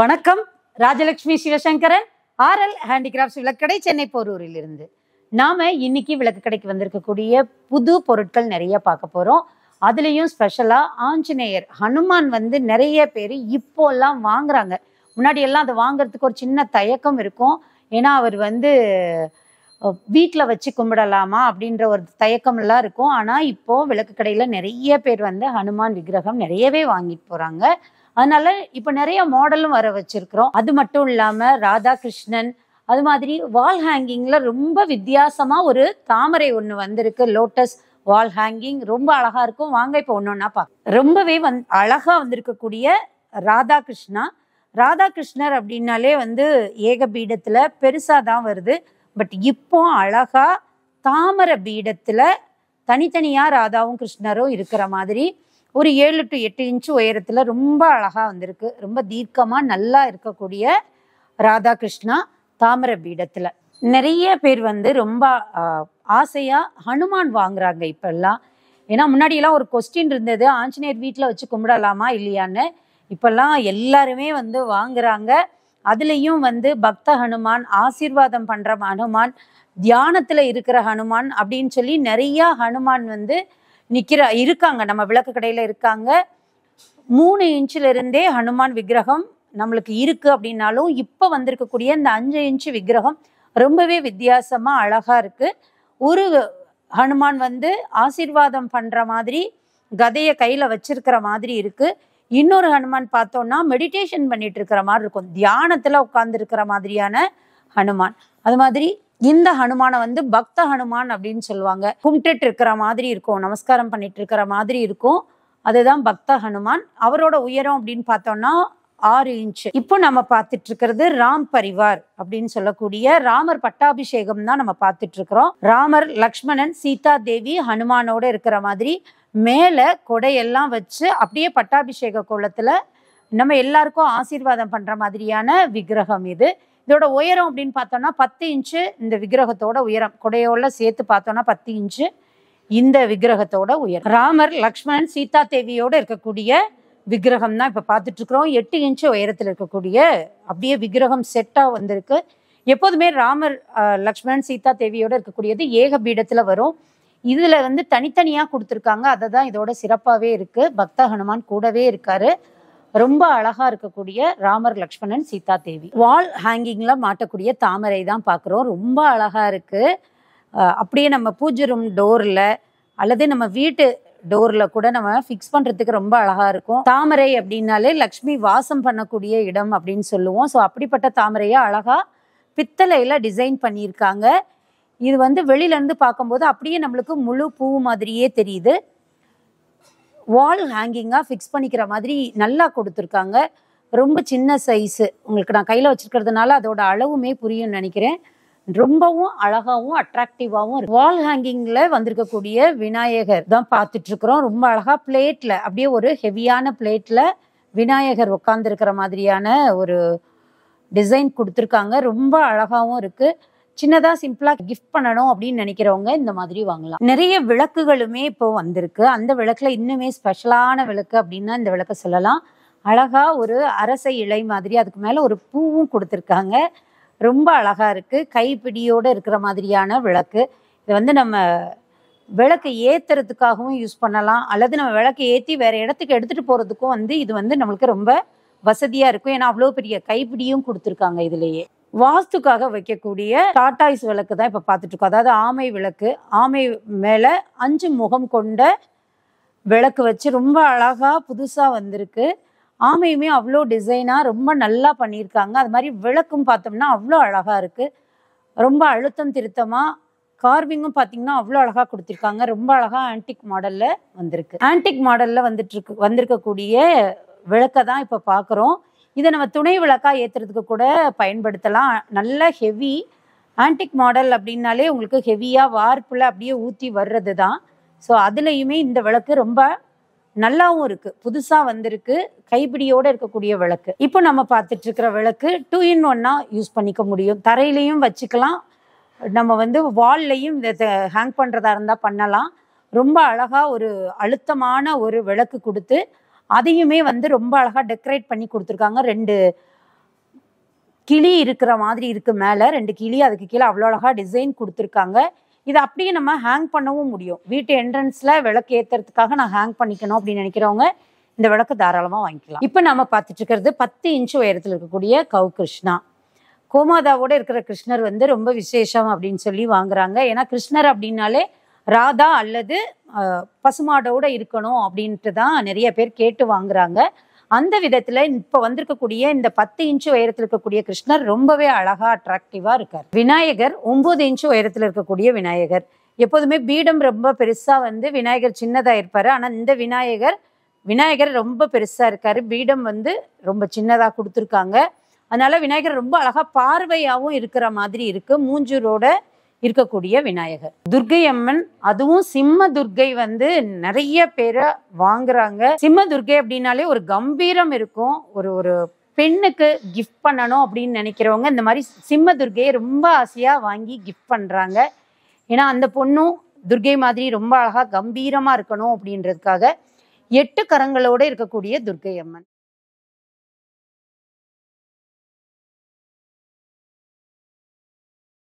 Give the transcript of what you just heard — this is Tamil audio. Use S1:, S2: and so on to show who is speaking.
S1: வணக்கம் ராஜலட்சுமி சிவசங்கரன் ஆர்எல் ஹேண்டிகிராஃப்ட்ஸ் விளக்கடை சென்னை இருந்து நாம் இன்னைக்கு விளக்கு கடைக்கு வந்திருக்கக்கூடிய புது பொருட்கள் நிறைய பார்க்க போகிறோம் அதுலேயும் ஸ்பெஷலாக ஆஞ்சநேயர் ஹனுமான் வந்து நிறைய பேர் இப்போல்லாம் வாங்குறாங்க முன்னாடி எல்லாம் அதை வாங்குறதுக்கு ஒரு சின்ன தயக்கம் இருக்கும் ஏன்னா அவர் வந்து வீட்டில் வச்சு கும்பிடலாமா அப்படின்ற ஒரு தயக்கம்லாம் இருக்கும் ஆனால் இப்போது விளக்கு கடையில் நிறைய பேர் வந்து ஹனுமான் விக்கிரகம் நிறையவே வாங்கிட்டு போகிறாங்க அதனால இப்போ நிறைய மாடலும் வர வச்சிருக்கிறோம் அது மட்டும் இல்லாமல் ராதாகிருஷ்ணன் அது மாதிரி வால் ஹேங்கிங்கில் ரொம்ப வித்தியாசமாக ஒரு தாமரை ஒன்று வந்திருக்கு லோட்டஸ் வால் ஹேங்கிங் ரொம்ப அழகாக இருக்கும் வாங்க இப்போ ஒன்று ஒன்றா பார்க்க ரொம்பவே வந் அழகாக வந்திருக்கக்கூடிய ராதாகிருஷ்ணா ராதாகிருஷ்ணர் அப்படின்னாலே வந்து ஏக பீடத்தில் பெருசாக தான் வருது பட் இப்போ அழகாக தாமர பீடத்தில் தனித்தனியாக ராதாவும் கிருஷ்ணரும் இருக்கிற மாதிரி ஒரு ஏழு டு எட்டு இன்ச்சு உயரத்தில் ரொம்ப அழகாக வந்திருக்கு ரொம்ப தீர்க்கமாக நல்லா இருக்கக்கூடிய ராதாகிருஷ்ணா தாமர பீடத்தில் நிறைய பேர் வந்து ரொம்ப ஆசையாக ஹனுமான் வாங்குறாங்க இப்போல்லாம் ஏன்னா முன்னாடியெல்லாம் ஒரு கொஸ்டின் இருந்தது ஆஞ்சநேயர் வீட்டில் வச்சு கும்பிடலாமா இல்லையான்னு இப்போல்லாம் எல்லாருமே வந்து வாங்குறாங்க அதுலேயும் வந்து பக்த ஹனுமான் ஆசீர்வாதம் பண்ணுற ஹனுமான் தியானத்தில் இருக்கிற ஹனுமான் அப்படின்னு சொல்லி நிறையா ஹனுமான் வந்து நிற்கிற இருக்காங்க நம்ம விளக்கு கடையில் இருக்காங்க மூணு இன்ச்சுல இருந்தே ஹனுமான் விக்கிரகம் நம்மளுக்கு இருக்குது அப்படின்னாலும் இப்போ வந்திருக்கக்கூடிய இந்த அஞ்சு இன்ச்சு விக்கிரகம் ரொம்பவே வித்தியாசமாக அழகாக இருக்குது ஒரு ஹனுமான் வந்து ஆசீர்வாதம் பண்ணுற மாதிரி கதையை கையில் வச்சிருக்கிற மாதிரி இருக்குது இன்னொரு ஹனுமான் பார்த்தோம்னா மெடிடேஷன் பண்ணிட்டு இருக்கிற மாதிரி இருக்கும் தியானத்தில் இருக்கிற மாதிரியான ஹனுமான் அது மாதிரி இந்த ஹனுமானை வந்து பக்த ஹனுமான் அப்படின்னு சொல்லுவாங்க கும்பிட்டு இருக்கிற மாதிரி இருக்கும் நமஸ்காரம் பண்ணிட்டு இருக்கிற மாதிரி இருக்கும் அதுதான் பக்த ஹனுமான் அவரோட உயரம் அப்படின்னு பார்த்தோம்னா ஆறு இன்ச் இப்போ நம்ம பார்த்துட்டு இருக்கிறது ராம் பரிவார் அப்படின்னு சொல்லக்கூடிய ராமர் பட்டாபிஷேகம் தான் நம்ம பார்த்துட்டு இருக்கிறோம் ராமர் லக்ஷ்மணன் சீதா தேவி ஹனுமானோட இருக்கிற மாதிரி மேலே கொடையெல்லாம் வச்சு அப்படியே பட்டாபிஷேக கோலத்தில் நம்ம எல்லாருக்கும் ஆசீர்வாதம் பண்ற மாதிரியான விக்கிரகம் இது இதோட உயரம் அப்படின்னு பார்த்தோம்னா பத்து இன்ச்சு இந்த விக்கிரகத்தோட உயரம் குடையோட சேர்த்து பார்த்தோம்னா பத்து இன்ச்சு இந்த விக்கிரகத்தோட உயரம் ராமர் லக்ஷ்மணன் சீதா தேவியோட இருக்கக்கூடிய விக்கிரகம் தான் இப்போ பார்த்துட்டு இருக்கிறோம் எட்டு இன்ச்சு உயரத்தில் இருக்கக்கூடிய அப்படியே விக்கிரகம் செட்டாக வந்திருக்கு எப்போதுமே ராமர் லக்ஷ்மணன் சீதா தேவியோட இருக்கக்கூடியது ஏக பீடத்தில் வரும் இதில் வந்து தனித்தனியாக கொடுத்துருக்காங்க அதை தான் இதோட சிறப்பாகவே இருக்குது பக்த ஹனுமான் கூடவே இருக்காரு ரொம்ப அழகா இருக்கக்கூடிய ராமர் லக்ஷ்மணன் சீதா தேவி வால் ஹேங்கிங்ல மாட்டக்கூடிய தாமரை தான் பார்க்குறோம் ரொம்ப அழகா இருக்கு அப்படியே நம்ம பூஜை ரூம் டோர்ல அல்லது நம்ம வீட்டு டோர்ல கூட நம்ம ஃபிக்ஸ் பண்றதுக்கு ரொம்ப அழகா இருக்கும் தாமரை அப்படின்னாலே லக்ஷ்மி வாசம் பண்ணக்கூடிய இடம் அப்படின்னு சொல்லுவோம் ஸோ அப்படிப்பட்ட தாமரையை அழகா பித்தளையில டிசைன் பண்ணியிருக்காங்க இது வந்து வெளியிலேருந்து பார்க்கும்போது அப்படியே நம்மளுக்கு முழு பூ மாதிரியே தெரியுது வால் ஹேங்கிங்காக ஃபிக்ஸ் பண்ணிக்கிற மாதிரி நல்லா கொடுத்துருக்காங்க ரொம்ப சின்ன சைஸு உங்களுக்கு நான் கையில் வச்சுருக்கிறதுனால அதோட அளவுமே புரியும்னு நினைக்கிறேன் ரொம்பவும் அழகாகவும் அட்ராக்டிவாகவும் வால் ஹேங்கிங்கில் வந்திருக்கக்கூடிய விநாயகர் தான் பார்த்துட்ருக்குறோம் ரொம்ப அழகாக பிளேட்டில் அப்படியே ஒரு ஹெவியான பிளேட்டில் விநாயகர் உட்காந்துருக்கிற மாதிரியான ஒரு டிசைன் கொடுத்துருக்காங்க ரொம்ப அழகாகவும் இருக்குது சின்னதாக சிம்பிளாக கிஃப்ட் பண்ணணும் அப்படின்னு நினைக்கிறவங்க இந்த மாதிரி வாங்கலாம் நிறைய விளக்குகளுமே இப்போ வந்திருக்கு அந்த விளக்கில் இன்னுமே ஸ்பெஷலான விளக்கு அப்படின்னா இந்த விளக்கை சொல்லலாம் அழகாக ஒரு அரச இலை மாதிரி அதுக்கு மேலே ஒரு பூவும் கொடுத்துருக்காங்க ரொம்ப அழகாக இருக்குது கைப்பிடியோடு இருக்கிற மாதிரியான விளக்கு இது வந்து நம்ம விளக்கு ஏற்றுறதுக்காகவும் யூஸ் பண்ணலாம் அல்லது நம்ம விளக்கு ஏற்றி வேறு இடத்துக்கு எடுத்துகிட்டு போகிறதுக்கும் வந்து இது வந்து நம்மளுக்கு ரொம்ப வசதியாக இருக்கும் ஏன்னா அவ்வளோ பெரிய கைப்பிடியும் கொடுத்துருக்காங்க இதுலேயே வாஸ்துக்காக வைக்கக்கூடிய டாட்டாய்ஸ் விளக்கு தான் இப்போ பார்த்துட்டு இருக்கோம் அதாவது ஆமை விளக்கு ஆமை மேலே அஞ்சு முகம் கொண்ட விளக்கு வச்சு ரொம்ப அழகாக புதுசாக வந்திருக்கு ஆமையுமே அவ்வளோ டிசைனாக ரொம்ப நல்லா பண்ணியிருக்காங்க அது மாதிரி விளக்கும் பார்த்தோம்னா அவ்வளோ அழகாக இருக்குது ரொம்ப அழுத்தம் திருத்தமாக கார்விங்கும் பார்த்திங்கன்னா அவ்வளோ அழகாக கொடுத்துருக்காங்க ரொம்ப அழகாக ஆன்டிக் மாடலில் வந்திருக்கு ஆன்டிக் மாடலில் வந்துட்டு இருக்கு வந்திருக்கக்கூடிய விளக்கை தான் இப்போ பார்க்குறோம் இதை நம்ம துணை விளக்கா ஏற்றுறதுக்கு கூட பயன்படுத்தலாம் நல்ல ஹெவி ஆன்டிக் மாடல் அப்படின்னாலே உங்களுக்கு ஹெவியாக வார்ப்பில் அப்படியே ஊற்றி வர்றது தான் ஸோ அதுலேயுமே இந்த விளக்கு ரொம்ப நல்லாவும் இருக்குது புதுசாக வந்திருக்கு கைப்பிடியோடு இருக்கக்கூடிய விளக்கு இப்போ நம்ம பார்த்துட்டு இருக்கிற விளக்கு டூ இன் ஒன்னாக யூஸ் பண்ணிக்க முடியும் தரையிலையும் வச்சுக்கலாம் நம்ம வந்து வால்லையும் இதை ஹேங் பண்ணுறதா இருந்தால் பண்ணலாம் ரொம்ப அழகாக ஒரு அழுத்தமான ஒரு விளக்கு கொடுத்து அதையுமே வந்து ரொம்ப அழகாக டெக்கரேட் பண்ணி கொடுத்துருக்காங்க ரெண்டு கிளி இருக்கிற மாதிரி இருக்கு மேலே ரெண்டு கிளி அதுக்கு கீழே அவ்வளோ அழகாக டிசைன் கொடுத்துருக்காங்க இதை அப்படியே நம்ம ஹேங் பண்ணவும் முடியும் வீட்டு என்ட்ரன்ஸில் விளக்கு ஏற்றுறதுக்காக நான் ஹேங் பண்ணிக்கணும் அப்படின்னு நினைக்கிறவங்க இந்த விளக்கு தாராளமாக வாங்கிக்கலாம் இப்போ நம்ம பார்த்துட்டு இருக்கிறது பத்து இன்ச்சு உயரத்தில் இருக்கக்கூடிய கவு கிருஷ்ணா கோமாதாவோட இருக்கிற கிருஷ்ணர் வந்து ரொம்ப விசேஷம் அப்படின்னு சொல்லி வாங்குறாங்க ஏன்னா கிருஷ்ணர் அப்படின்னாலே ராதா அல்லது பசுமாடோட இருக்கணும் அப்படின்ட்டு தான் நிறைய பேர் கேட்டு வாங்குறாங்க அந்த விதத்துல இப்ப வந்திருக்கக்கூடிய இந்த பத்து இன்ச்சு உயரத்தில் இருக்கக்கூடிய கிருஷ்ணர் ரொம்பவே அழகா அட்ராக்டிவா இருக்கார் விநாயகர் ஒன்பது இன்ச்சு உயரத்தில் இருக்கக்கூடிய விநாயகர் எப்போதுமே பீடம் ரொம்ப பெருசா வந்து விநாயகர் சின்னதா இருப்பாரு ஆனா இந்த விநாயகர் விநாயகர் ரொம்ப பெருசா இருக்காரு பீடம் வந்து ரொம்ப சின்னதா கொடுத்துருக்காங்க அதனால விநாயகர் ரொம்ப அழகா பார்வையாகவும் இருக்கிற மாதிரி இருக்கு மூஞ்சூரோட இருக்கக்கூடிய விநாயகர் துர்கை அம்மன் அதுவும் சிம்ம துர்கை வந்து நிறைய பேரை வாங்குறாங்க சிம்ம துர்கை அப்படின்னாலே ஒரு கம்பீரம் இருக்கும் ஒரு ஒரு பெண்ணுக்கு கிஃப்ட் பண்ணணும் அப்படின்னு நினைக்கிறவங்க இந்த மாதிரி சிம்ம துர்கையை ரொம்ப ஆசையாக வாங்கி கிஃப்ட் பண்ணுறாங்க ஏன்னா அந்த பொண்ணும் துர்கை மாதிரி ரொம்ப அழகாக கம்பீரமாக இருக்கணும் அப்படின்றதுக்காக எட்டு கரங்களோட இருக்கக்கூடிய துர்கை அம்மன்